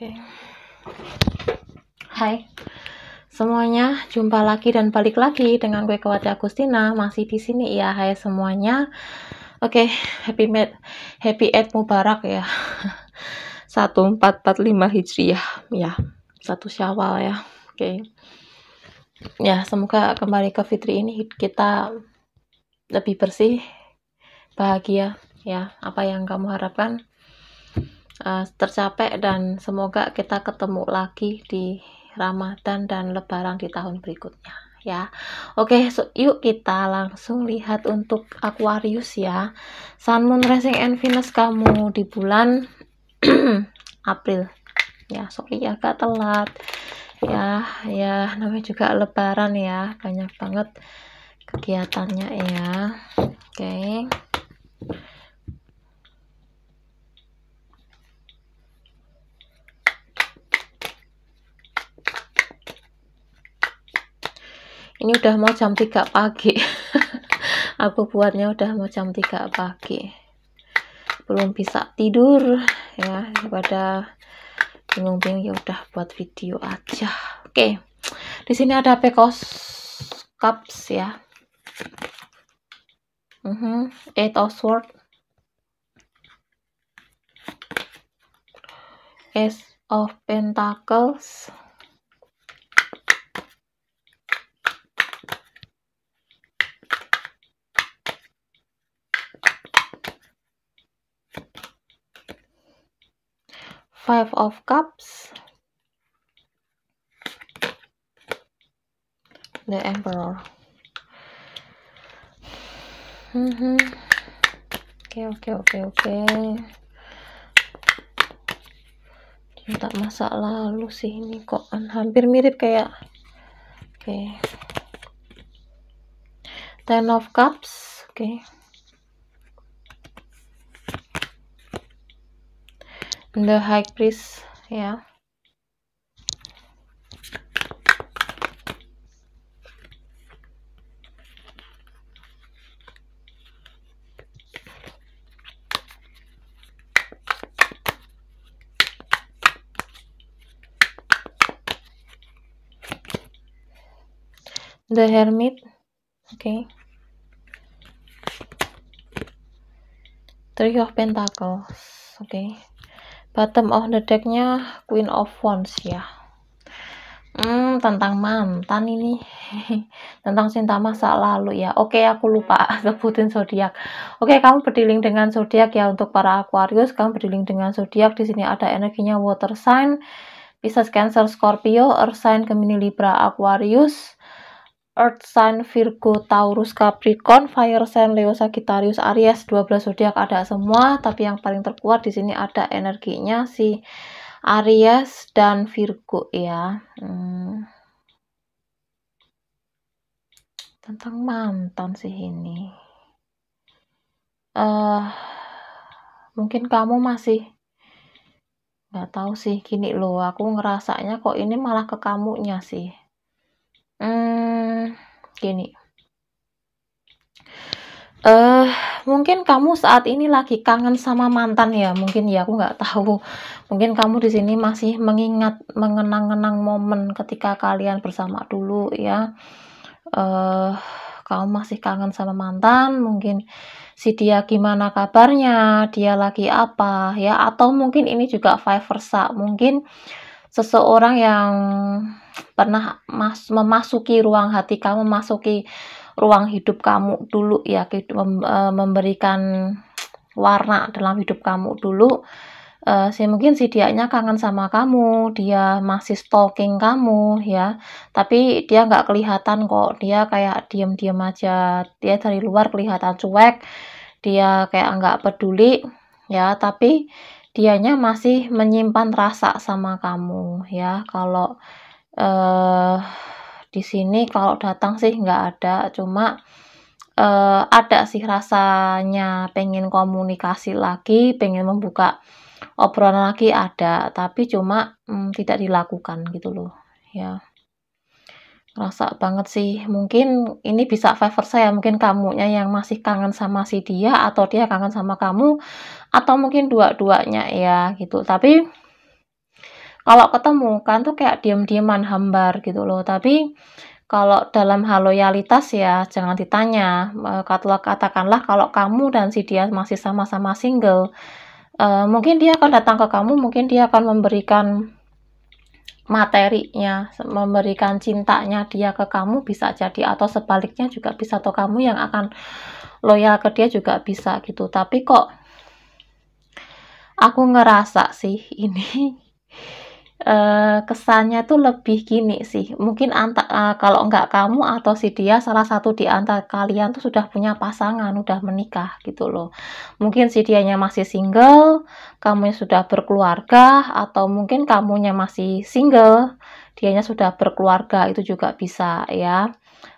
Oke. Okay. Hai semuanya, jumpa lagi dan balik lagi dengan gue Kewati Agustina masih di sini ya. Hai semuanya. Oke, okay, happy mad, happy Eid Mubarak ya. 1445 Hijriah ya. Satu Syawal ya. Oke. Okay. Ya, semoga kembali ke Fitri ini kita lebih bersih, bahagia ya. Apa yang kamu harapkan? uh, eh, tercapai dan semoga kita ketemu lagi di Ramadan dan Lebaran di tahun berikutnya ya. Oke, so, yuk kita langsung lihat untuk Aquarius ya. Sun Moon Rising and Venus kamu di bulan April. Ya, sorry ya agak telat. Ya, ya namanya juga lebaran ya, banyak banget kegiatannya ya. Oke. Okay. ini udah mau jam 3 pagi aku buatnya udah mau jam 3 pagi belum bisa tidur ya daripada bingung-bingung ya udah buat video aja oke di sini ada pekos cups ya mm -hmm. eight of sword ace of pentacles five of cups the emperor oke mm-hmm. oke oke oke cinta masa lalu sih ini kok hampir mirip kayak oke okay. ten of cups oke okay. the high priest ya the hermit okay three of pentacles okay bottom of the decknya Queen of Wands ya hmm, tentang mantan ini tentang cinta masa lalu ya oke aku lupa sebutin zodiak oke kamu berdiling dengan zodiak ya untuk para Aquarius kamu berdiling dengan zodiak di sini ada energinya water sign bisa Cancer Scorpio Earth sign Gemini Libra Aquarius Earth Sun Virgo Taurus Capricorn Fire Sign Leo Sagittarius Aries 12 zodiak ada semua tapi yang paling terkuat di sini ada energinya si Aries dan Virgo ya hmm. tentang mantan sih ini uh, mungkin kamu masih nggak tahu sih gini loh aku ngerasanya kok ini malah ke kamunya sih Hmm, gini. Eh, uh, mungkin kamu saat ini lagi kangen sama mantan ya, mungkin ya aku nggak tahu. Mungkin kamu di sini masih mengingat mengenang-kenang momen ketika kalian bersama dulu ya. Eh, uh, kamu masih kangen sama mantan, mungkin si dia gimana kabarnya, dia lagi apa ya, atau mungkin ini juga vice versa, mungkin seseorang yang pernah mas memasuki ruang hati kamu, memasuki ruang hidup kamu dulu ya, e, memberikan warna dalam hidup kamu dulu. Uh, e, sih mungkin si dianya kangen sama kamu, dia masih stalking kamu ya, tapi dia nggak kelihatan kok, dia kayak diem-diem aja, dia dari luar kelihatan cuek, dia kayak nggak peduli ya, tapi dianya masih menyimpan rasa sama kamu ya kalau eh, di sini kalau datang sih nggak ada cuma eh, ada sih rasanya pengen komunikasi lagi pengen membuka obrolan lagi ada tapi cuma hmm, tidak dilakukan gitu loh ya Rasa banget sih. Mungkin ini bisa favor saya, mungkin kamunya yang masih kangen sama si dia atau dia kangen sama kamu atau mungkin dua-duanya ya gitu. Tapi kalau ketemu kan tuh kayak diam-diaman hambar gitu loh. Tapi kalau dalam hal loyalitas ya jangan ditanya eh, katakanlah kalau kamu dan si dia masih sama-sama single uh, mungkin dia akan datang ke kamu mungkin dia akan memberikan materinya, memberikan cintanya dia ke kamu bisa jadi atau sebaliknya juga bisa atau kamu yang akan loyal ke dia juga bisa gitu. Tapi kok aku ngerasa sih ini Eh, kesannya tuh lebih gini sih. Mungkin anta, uh, kalau enggak kamu atau si dia salah satu di antara kalian tuh sudah punya pasangan, udah menikah gitu loh. Mungkin si dianya masih single, kamunya sudah berkeluarga atau mungkin kamunya masih single, dianya sudah berkeluarga itu juga bisa ya.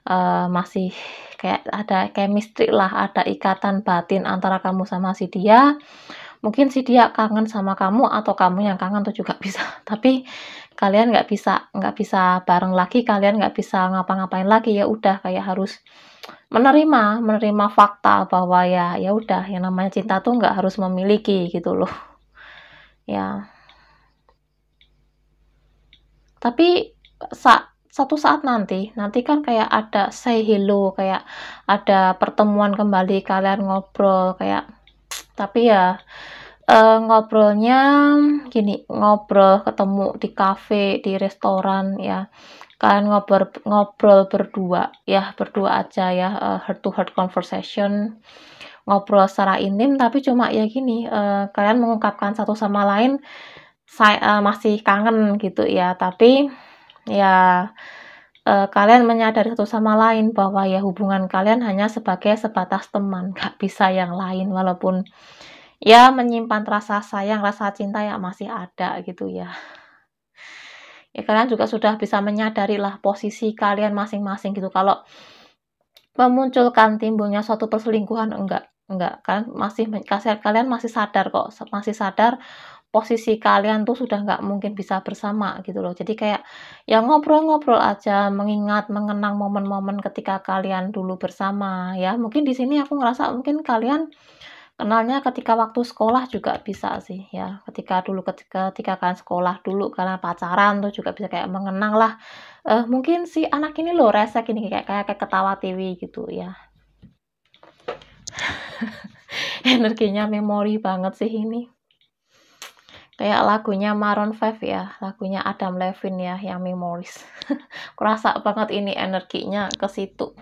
Uh, masih kayak ada chemistry lah, ada ikatan batin antara kamu sama si dia mungkin si dia kangen sama kamu atau kamu yang kangen tuh juga bisa tapi kalian nggak bisa nggak bisa bareng lagi kalian nggak bisa ngapa-ngapain lagi ya udah kayak harus menerima menerima fakta bahwa ya ya udah yang namanya cinta tuh nggak harus memiliki gitu loh ya tapi saat satu saat nanti, nanti kan kayak ada say hello, kayak ada pertemuan kembali, kalian ngobrol, kayak tapi ya uh, ngobrolnya gini ngobrol ketemu di cafe di restoran ya kalian ngobrol ngobrol berdua ya berdua aja ya uh, eh, heart to heart conversation ngobrol secara intim tapi cuma ya gini uh, kalian mengungkapkan satu sama lain saya uh, masih kangen gitu ya tapi ya e, kalian menyadari satu sama lain bahwa ya hubungan kalian hanya sebagai sebatas teman, gak bisa yang lain walaupun ya menyimpan rasa sayang, rasa cinta yang masih ada gitu ya. Ya kalian juga sudah bisa menyadari lah posisi kalian masing-masing gitu. Kalau memunculkan timbulnya suatu perselingkuhan enggak enggak kan masih kalian masih sadar kok masih sadar posisi kalian tuh sudah nggak mungkin bisa bersama gitu loh. Jadi kayak ya ngobrol-ngobrol aja, mengingat, mengenang momen-momen ketika kalian dulu bersama ya. Mungkin di sini aku ngerasa mungkin kalian kenalnya ketika waktu sekolah juga bisa sih ya. Ketika dulu ketika, ketika kalian sekolah dulu kalian pacaran tuh juga bisa kayak mengenang lah. Eh, mungkin si anak ini loh resek ini kayak kayak, kayak ketawa TV gitu ya. Energinya memori banget sih ini kayak lagunya Maroon 5 ya, lagunya Adam Levine ya, yang Memories. Kerasa banget ini energinya ke situ.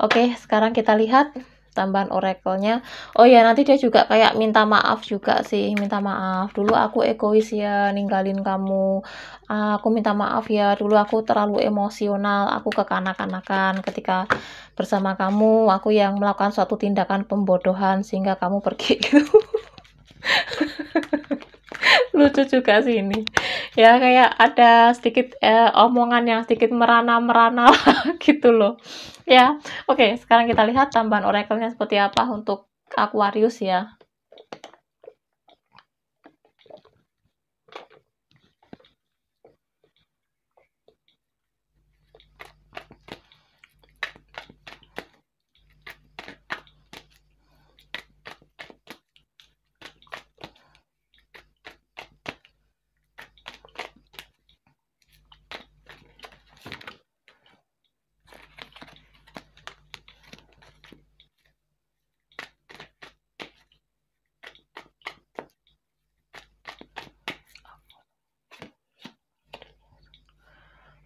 Oke, sekarang kita lihat tambahan oracle-nya. Oh ya, nanti dia juga kayak minta maaf juga sih, minta maaf. Dulu aku egois ya, ninggalin kamu. Aku minta maaf ya, dulu aku terlalu emosional, aku kekanak-kanakan ketika bersama kamu, aku yang melakukan suatu tindakan pembodohan sehingga kamu pergi gitu. lucu juga sih ini ya kayak ada sedikit eh, omongan yang sedikit merana-merana gitu loh ya oke sekarang kita lihat tambahan oracle-nya seperti apa untuk Aquarius ya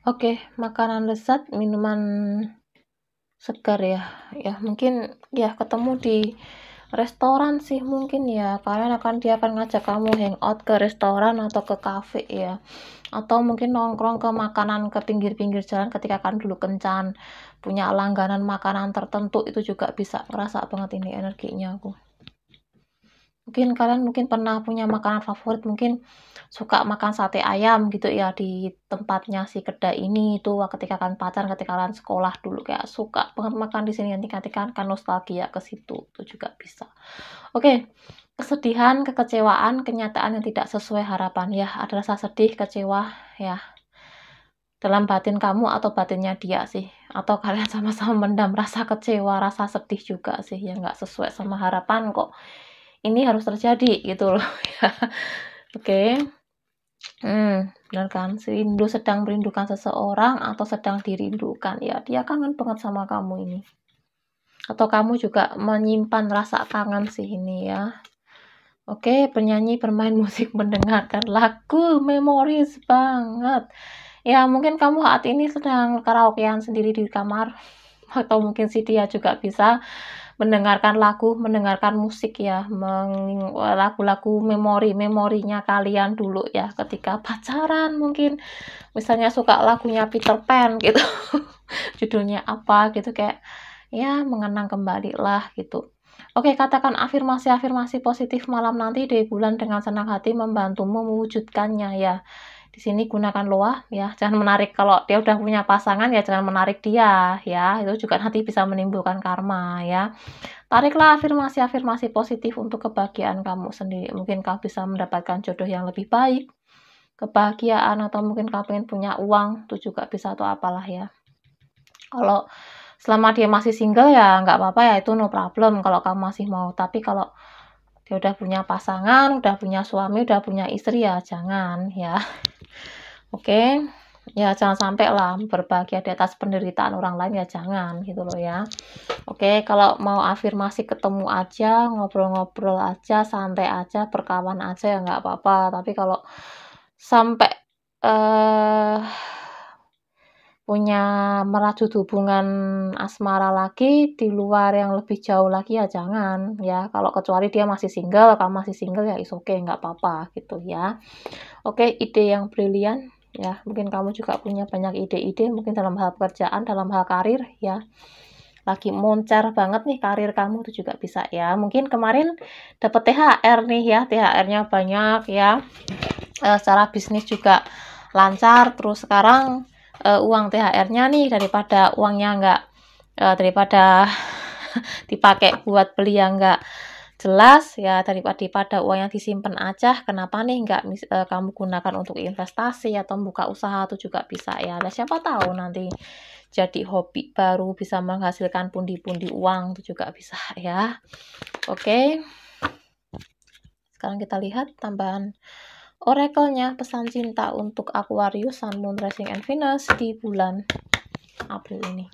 Oke, makanan lezat, minuman segar ya. Ya, mungkin ya ketemu di restoran sih mungkin ya. Kalian akan dia akan ngajak kamu hangout ke restoran atau ke cafe ya. Atau mungkin nongkrong ke makanan ke pinggir-pinggir jalan ketika kan dulu kencan. Punya langganan makanan tertentu itu juga bisa ngerasa banget ini energinya aku mungkin kalian mungkin pernah punya makanan favorit mungkin suka makan sate ayam gitu ya di tempatnya si kedai ini itu ketika kalian pacaran ketika kalian sekolah dulu kayak suka banget makan di sini nanti ketika kan nostalgia ke situ itu juga bisa oke kesedihan kekecewaan kenyataan yang tidak sesuai harapan ya ada rasa sedih kecewa ya dalam batin kamu atau batinnya dia sih atau kalian sama-sama mendam rasa kecewa rasa sedih juga sih yang nggak sesuai sama harapan kok ini harus terjadi gitu loh ya. oke okay. hmm, benar kan rindu sedang merindukan seseorang atau sedang dirindukan ya dia kangen banget sama kamu ini atau kamu juga menyimpan rasa kangen sih ini ya Oke, okay, penyanyi bermain musik mendengarkan lagu memoris banget. Ya, mungkin kamu saat ini sedang karaokean sendiri di kamar atau mungkin si dia juga bisa mendengarkan lagu, mendengarkan musik ya, lagu-lagu memori-memorinya kalian dulu ya, ketika pacaran mungkin, misalnya suka lagunya Peter Pan gitu, judulnya apa gitu kayak ya mengenang kembali lah gitu. Oke, katakan afirmasi-afirmasi positif malam nanti di bulan dengan senang hati membantumu mewujudkannya ya di sini gunakan loa ya jangan menarik kalau dia udah punya pasangan ya jangan menarik dia ya itu juga nanti bisa menimbulkan karma ya tariklah afirmasi-afirmasi positif untuk kebahagiaan kamu sendiri mungkin kamu bisa mendapatkan jodoh yang lebih baik kebahagiaan atau mungkin kamu ingin punya uang itu juga bisa atau apalah ya kalau selama dia masih single ya nggak apa-apa ya itu no problem kalau kamu masih mau tapi kalau dia udah punya pasangan, udah punya suami, udah punya istri ya jangan ya. Oke, okay? ya jangan sampai lah berbahagia di atas penderitaan orang lain ya jangan gitu loh ya oke okay, kalau mau afirmasi ketemu aja ngobrol-ngobrol aja santai aja berkawan aja ya nggak apa-apa tapi kalau sampai uh, punya merajut hubungan asmara lagi di luar yang lebih jauh lagi ya jangan ya kalau kecuali dia masih single kamu masih single ya is oke okay, nggak apa-apa gitu ya oke okay, ide yang brilian ya mungkin kamu juga punya banyak ide-ide mungkin dalam hal pekerjaan dalam hal karir ya lagi moncer banget nih karir kamu itu juga bisa ya mungkin kemarin dapet THR nih ya THR-nya banyak ya e, secara bisnis juga lancar terus sekarang e, uang THR-nya nih daripada uangnya enggak e, eh, daripada dipakai buat beli yang enggak jelas ya daripada pada uang yang disimpan aja kenapa nih nggak e, kamu gunakan untuk investasi atau buka usaha itu juga bisa ya nah, siapa tahu nanti jadi hobi baru bisa menghasilkan pundi-pundi uang itu juga bisa ya oke sekarang kita lihat tambahan oracle-nya pesan cinta untuk Aquarius, Sun, Moon, Rising, and Venus di bulan April ini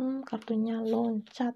Hmm, kartunya loncat.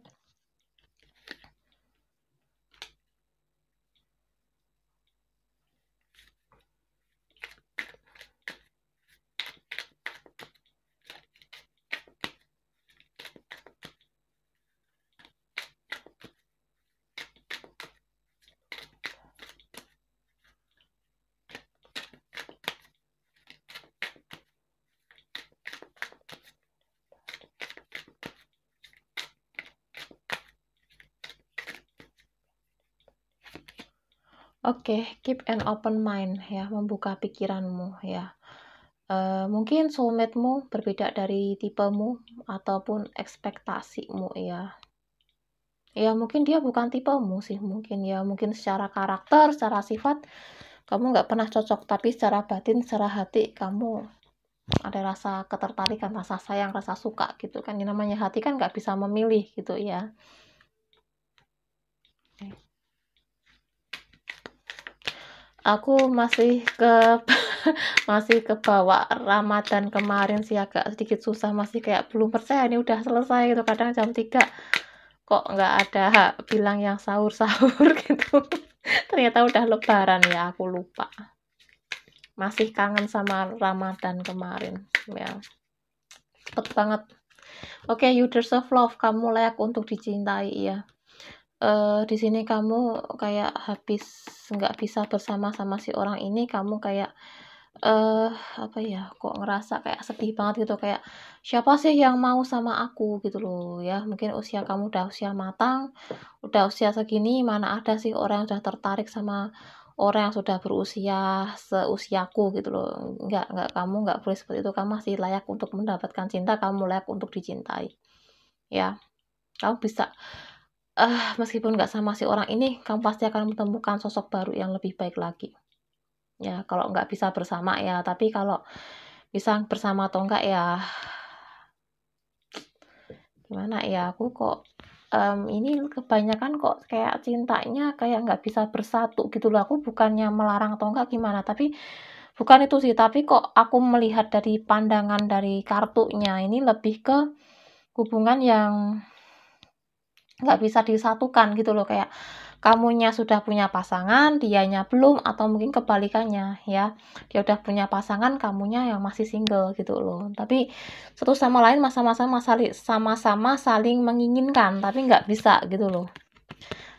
Oke, okay, keep an open mind ya, membuka pikiranmu ya. Uh, mungkin soulmate-mu berbeda dari tipemu ataupun ekspektasimu ya. Ya mungkin dia bukan tipemu sih, mungkin ya mungkin secara karakter, secara sifat kamu nggak pernah cocok, tapi secara batin, secara hati kamu ada rasa ketertarikan, rasa sayang, rasa suka gitu kan. Yang namanya hati kan nggak bisa memilih gitu ya. Okay aku masih ke masih ke bawah Ramadan kemarin sih agak sedikit susah masih kayak belum percaya ini udah selesai gitu kadang jam 3 kok nggak ada bilang yang sahur-sahur gitu ternyata udah lebaran ya aku lupa masih kangen sama Ramadan kemarin ya cepet banget oke okay, you deserve love kamu layak untuk dicintai ya uh, di sini kamu kayak habis nggak bisa bersama sama si orang ini kamu kayak eh uh, apa ya kok ngerasa kayak sedih banget gitu kayak siapa sih yang mau sama aku gitu loh ya mungkin usia kamu udah usia matang udah usia segini mana ada sih orang yang sudah tertarik sama orang yang sudah berusia seusiaku gitu loh nggak nggak kamu nggak boleh seperti itu kamu masih layak untuk mendapatkan cinta kamu layak untuk dicintai ya kamu bisa uh, meskipun nggak sama si orang ini, kamu pasti akan menemukan sosok baru yang lebih baik lagi. Ya, kalau nggak bisa bersama ya, tapi kalau bisa bersama atau enggak ya, gimana ya, aku kok um, ini kebanyakan kok kayak cintanya kayak nggak bisa bersatu gitu loh. Aku bukannya melarang atau enggak gimana, tapi bukan itu sih, tapi kok aku melihat dari pandangan dari kartunya ini lebih ke hubungan yang nggak bisa disatukan gitu loh kayak kamunya sudah punya pasangan dianya belum atau mungkin kebalikannya ya dia udah punya pasangan kamunya yang masih single gitu loh tapi satu sama lain masa-masa sama-sama saling menginginkan tapi nggak bisa gitu loh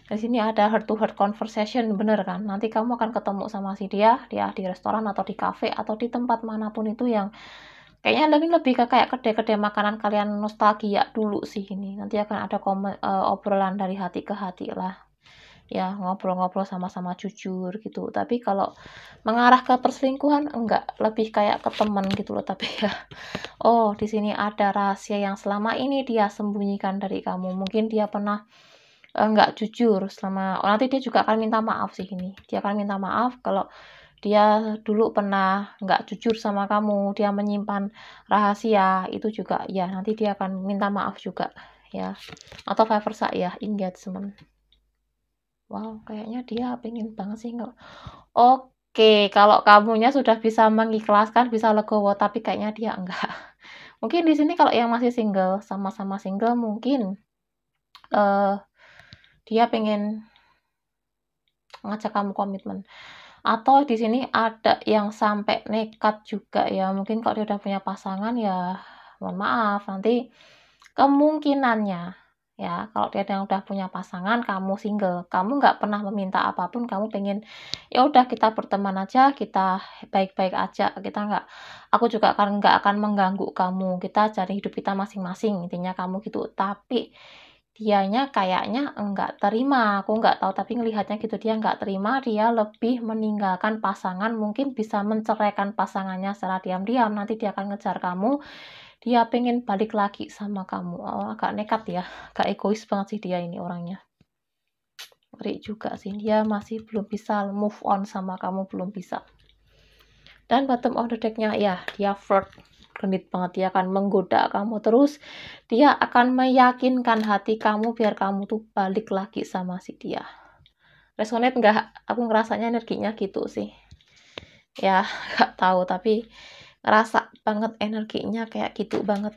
di sini ada heart to heart conversation bener kan nanti kamu akan ketemu sama si dia dia di restoran atau di cafe atau di tempat manapun itu yang kayaknya lebih lebih ke kayak kedai-kedai makanan kalian nostalgia dulu sih ini nanti akan ada komen, uh, obrolan dari hati ke hati lah ya ngobrol-ngobrol sama-sama jujur gitu tapi kalau mengarah ke perselingkuhan enggak lebih kayak ke teman gitu loh tapi ya oh di sini ada rahasia yang selama ini dia sembunyikan dari kamu mungkin dia pernah eh, enggak jujur selama oh, nanti dia juga akan minta maaf sih ini dia akan minta maaf kalau dia dulu pernah nggak jujur sama kamu, dia menyimpan rahasia, itu juga ya nanti dia akan minta maaf juga ya. Atau vice versa ya, engagement. Wow, kayaknya dia pengen banget sih nggak. Oke, kalau kamunya sudah bisa mengikhlaskan, bisa legowo, tapi kayaknya dia enggak. Mungkin di sini kalau yang masih single, sama-sama single mungkin uh, dia pengen ngajak kamu komitmen atau di sini ada yang sampai nekat juga ya mungkin kalau dia udah punya pasangan ya mohon maaf nanti kemungkinannya ya kalau dia yang udah punya pasangan kamu single kamu nggak pernah meminta apapun kamu pengen ya udah kita berteman aja kita baik-baik aja kita nggak aku juga akan nggak akan mengganggu kamu kita cari hidup kita masing-masing intinya kamu gitu tapi dianya kayaknya enggak terima aku enggak tahu tapi ngelihatnya gitu dia enggak terima dia lebih meninggalkan pasangan mungkin bisa menceraikan pasangannya secara diam-diam nanti dia akan ngejar kamu dia pengen balik lagi sama kamu oh, agak nekat ya agak egois banget sih dia ini orangnya ngeri juga sih dia masih belum bisa move on sama kamu belum bisa dan bottom of the decknya ya dia flirt genit banget dia akan menggoda kamu terus dia akan meyakinkan hati kamu biar kamu tuh balik lagi sama si dia resonate nggak aku ngerasanya energinya gitu sih ya nggak tahu tapi ngerasa banget energinya kayak gitu banget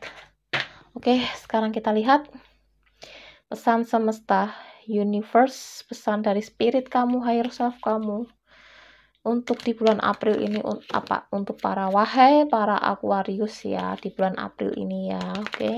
oke sekarang kita lihat pesan semesta universe pesan dari spirit kamu higher self kamu untuk di bulan April ini apa untuk para wahai para Aquarius ya di bulan April ini ya oke okay.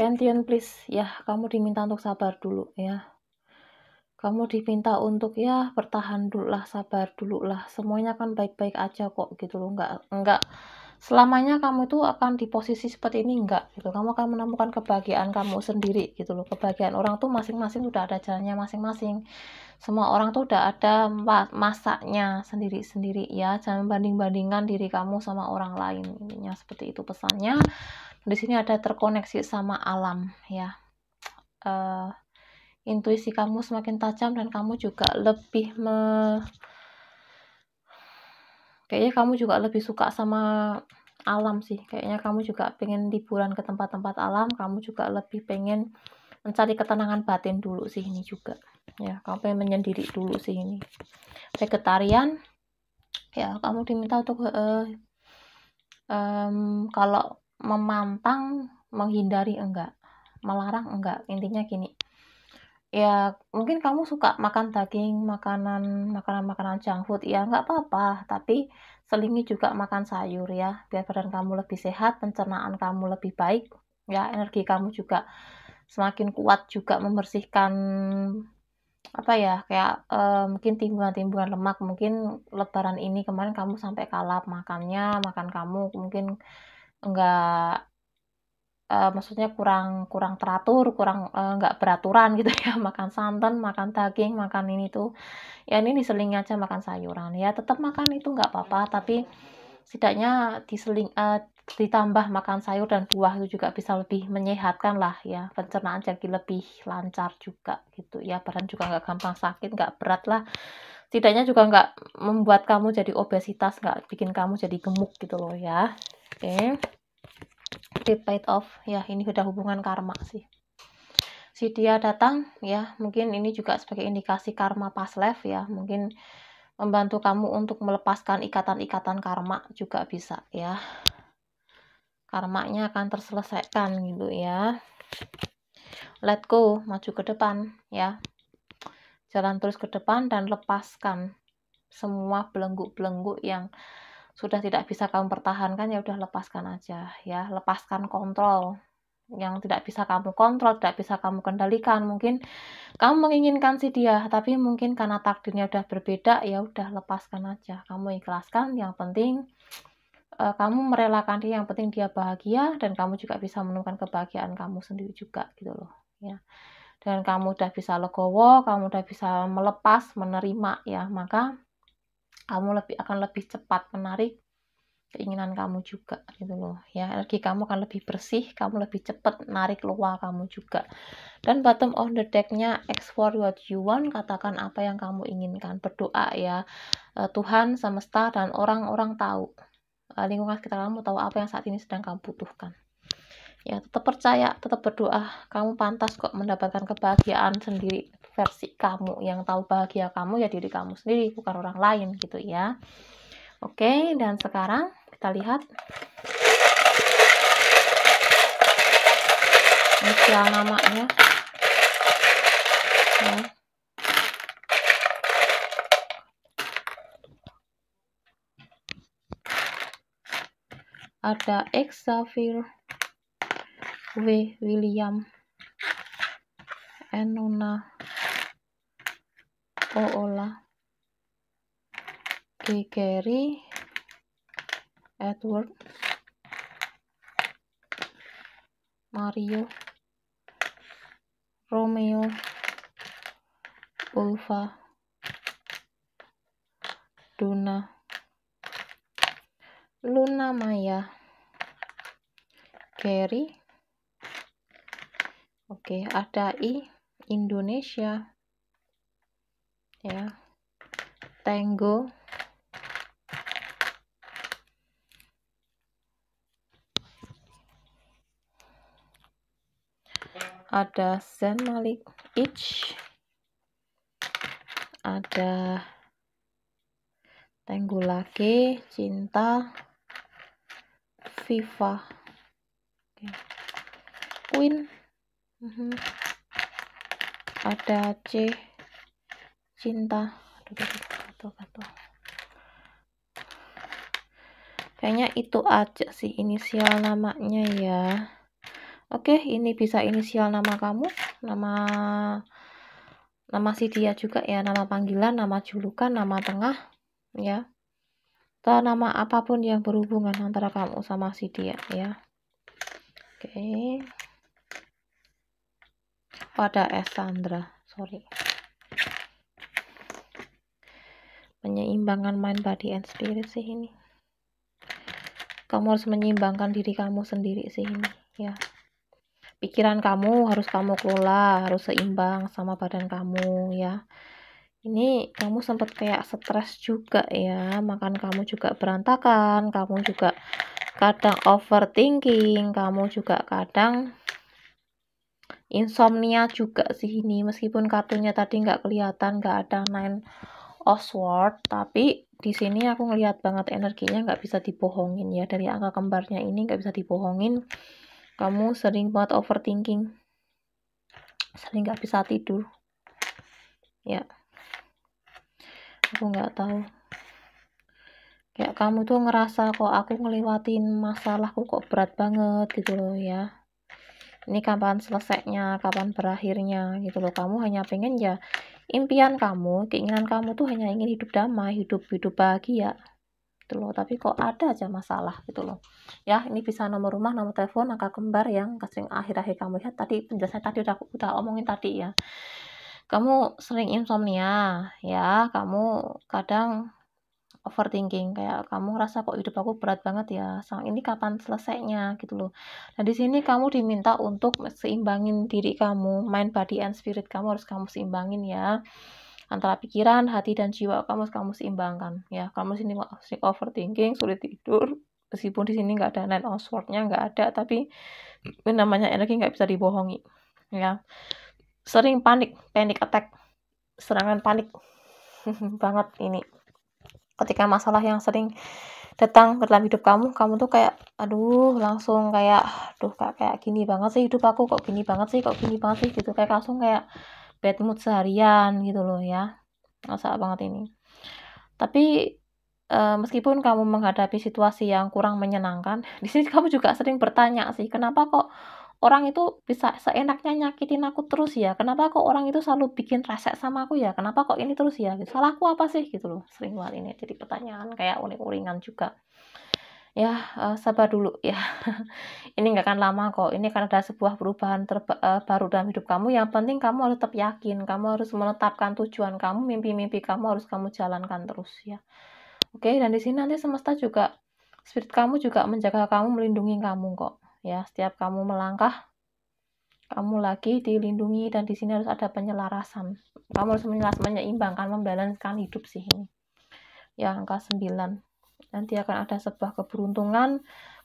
Pentian please ya kamu diminta untuk sabar dulu ya kamu diminta untuk ya bertahan dulu lah sabar dulu lah semuanya kan baik-baik aja kok gitu loh Enggak, enggak. selamanya kamu itu akan di posisi seperti ini enggak gitu kamu akan menemukan kebahagiaan kamu sendiri gitu loh kebahagiaan orang tuh masing-masing udah ada jalannya masing-masing semua orang tuh udah ada masaknya sendiri-sendiri ya jangan banding-bandingkan diri kamu sama orang lain intinya seperti itu pesannya di sini ada terkoneksi sama alam ya uh, intuisi kamu semakin tajam dan kamu juga lebih me kayaknya kamu juga lebih suka sama alam sih kayaknya kamu juga pengen liburan ke tempat-tempat alam kamu juga lebih pengen mencari ketenangan batin dulu sih ini juga ya kamu pengen menyendiri dulu sih ini vegetarian ya kamu diminta untuk uh, um, kalau memantang menghindari enggak melarang enggak intinya gini ya mungkin kamu suka makan daging makanan makanan makanan junk food ya enggak apa-apa tapi selingi juga makan sayur ya biar badan kamu lebih sehat pencernaan kamu lebih baik ya energi kamu juga semakin kuat juga membersihkan apa ya kayak e, mungkin timbunan-timbunan lemak mungkin lebaran ini kemarin kamu sampai kalap makannya makan kamu mungkin nggak uh, maksudnya kurang kurang teratur kurang uh, nggak beraturan gitu ya makan santan makan daging makan ini tuh ya ini diseling aja makan sayuran ya tetap makan itu nggak apa-apa tapi setidaknya diseling uh, ditambah makan sayur dan buah itu juga bisa lebih menyehatkan lah ya pencernaan jadi lebih lancar juga gitu ya badan juga nggak gampang sakit nggak berat lah setidaknya juga nggak membuat kamu jadi obesitas nggak bikin kamu jadi gemuk gitu loh ya Oke. Okay. They paid off. Ya, ini sudah hubungan karma sih. Si dia datang, ya, mungkin ini juga sebagai indikasi karma pas life ya. Mungkin membantu kamu untuk melepaskan ikatan-ikatan karma juga bisa ya. Karmanya akan terselesaikan gitu ya. Let go, maju ke depan ya. Jalan terus ke depan dan lepaskan semua belenggu-belenggu yang sudah tidak bisa kamu pertahankan ya udah lepaskan aja ya lepaskan kontrol yang tidak bisa kamu kontrol tidak bisa kamu kendalikan mungkin kamu menginginkan si dia tapi mungkin karena takdirnya udah berbeda ya udah lepaskan aja kamu ikhlaskan yang penting uh, kamu merelakan dia yang penting dia bahagia dan kamu juga bisa menemukan kebahagiaan kamu sendiri juga gitu loh ya dan kamu udah bisa legowo kamu udah bisa melepas menerima ya maka kamu lebih akan lebih cepat menarik keinginan kamu juga gitu loh ya energi kamu akan lebih bersih kamu lebih cepat narik luar kamu juga dan bottom of the decknya ask for what you want katakan apa yang kamu inginkan berdoa ya eh, Tuhan semesta dan orang-orang tahu eh, lingkungan sekitar kamu tahu apa yang saat ini sedang kamu butuhkan ya tetap percaya tetap berdoa kamu pantas kok mendapatkan kebahagiaan sendiri versi kamu yang tahu bahagia kamu ya diri kamu sendiri bukan orang lain gitu ya oke dan sekarang kita lihat inisial nama ya. ada Xavier W. William Enuna o ola G Gary Edward Mario Romeo Ulfa Duna Luna Maya Gary Oke, okay, ada I Indonesia ya tango ada Zen Malik Ich ada lagi Cinta Viva okay. Queen mhm. ada C cinta kayaknya itu aja sih inisial namanya ya oke ini bisa inisial nama kamu nama nama si dia juga ya nama panggilan nama julukan nama tengah ya atau nama apapun yang berhubungan antara kamu sama si dia ya oke pada es Sandra sorry menyeimbangkan mind body and spirit sih ini kamu harus menyeimbangkan diri kamu sendiri sih ini ya pikiran kamu harus kamu kelola harus seimbang sama badan kamu ya ini kamu sempat kayak stres juga ya makan kamu juga berantakan kamu juga kadang overthinking kamu juga kadang insomnia juga sih ini meskipun kartunya tadi nggak kelihatan nggak ada nine Oswald, tapi di sini aku ngelihat banget energinya nggak bisa dibohongin ya dari angka kembarnya ini nggak bisa dibohongin. Kamu sering banget overthinking, sering nggak bisa tidur. Ya, aku nggak tahu. Kayak kamu tuh ngerasa kok aku ngelewatin masalahku kok berat banget gitu loh ya ini kapan selesainya, kapan berakhirnya gitu loh. Kamu hanya pengen ya impian kamu, keinginan kamu tuh hanya ingin hidup damai, hidup hidup bahagia gitu loh. Tapi kok ada aja masalah gitu loh. Ya, ini bisa nomor rumah, nomor telepon, angka kembar yang sering akhir-akhir kamu lihat tadi penjelasan tadi udah udah omongin tadi ya. Kamu sering insomnia, ya, kamu kadang overthinking kayak kamu rasa kok hidup aku berat banget ya sang ini kapan selesainya gitu loh nah di sini kamu diminta untuk seimbangin diri kamu mind body and spirit kamu harus kamu seimbangin ya antara pikiran hati dan jiwa kamu harus kamu seimbangkan ya kamu sini overthinking sulit tidur meskipun di sini nggak ada nine of swordnya nggak ada tapi ini namanya energi nggak bisa dibohongi ya sering panik panic attack serangan panik banget ini ketika masalah yang sering datang ke dalam hidup kamu kamu tuh kayak aduh langsung kayak aduh, kak kayak gini banget sih hidup aku kok gini banget sih kok gini banget sih gitu kayak langsung kayak bad mood seharian gitu loh ya masa banget ini tapi e, meskipun kamu menghadapi situasi yang kurang menyenangkan di sini kamu juga sering bertanya sih kenapa kok orang itu bisa seenaknya nyakitin aku terus ya kenapa kok orang itu selalu bikin rasa sama aku ya kenapa kok ini terus ya salah salahku apa sih gitu loh sering banget ini jadi pertanyaan kayak uring-uringan juga ya uh, sabar dulu ya ini nggak akan lama kok ini karena ada sebuah perubahan terba uh, baru dalam hidup kamu yang penting kamu harus tetap yakin kamu harus menetapkan tujuan kamu mimpi-mimpi kamu harus kamu jalankan terus ya oke dan di sini nanti semesta juga spirit kamu juga menjaga kamu melindungi kamu kok ya setiap kamu melangkah kamu lagi dilindungi dan di sini harus ada penyelarasan kamu harus menyeimbangkan membalanskan hidup sih ini ya angka 9 nanti akan ada sebuah keberuntungan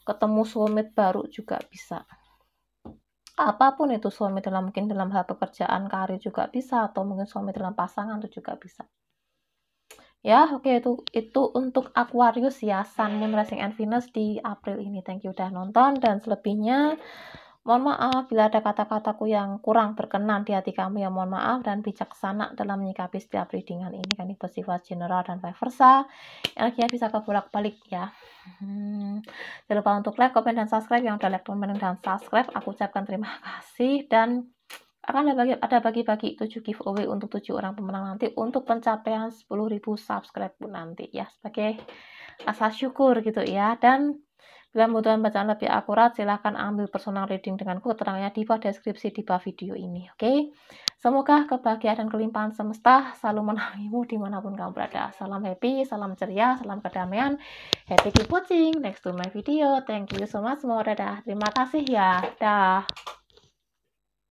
ketemu suamit baru juga bisa apapun itu suami dalam mungkin dalam hal pekerjaan karir juga bisa atau mungkin suami dalam pasangan itu juga bisa ya oke okay, itu itu untuk Aquarius ya Sun Moon Rising and Venus di April ini thank you udah nonton dan selebihnya mohon maaf bila ada kata-kataku yang kurang berkenan di hati kamu ya mohon maaf dan bijaksana dalam menyikapi setiap readingan ini kan itu sifat general dan vice versa energinya bisa kebolak balik ya hmm. jangan lupa untuk like, komen, dan subscribe yang udah like, komen, dan subscribe aku ucapkan terima kasih dan akan ada bagi ada bagi-bagi 7 giveaway untuk 7 orang pemenang nanti untuk pencapaian 10.000 subscribe pun nanti ya sebagai rasa syukur gitu ya dan bila membutuhkan bacaan lebih akurat silahkan ambil personal reading denganku keterangannya di bawah deskripsi di bawah video ini oke okay? semoga kebahagiaan dan kelimpahan semesta selalu menangimu dimanapun kamu berada salam happy salam ceria salam kedamaian happy keep watching next to my video thank you so much semua dadah terima kasih ya dah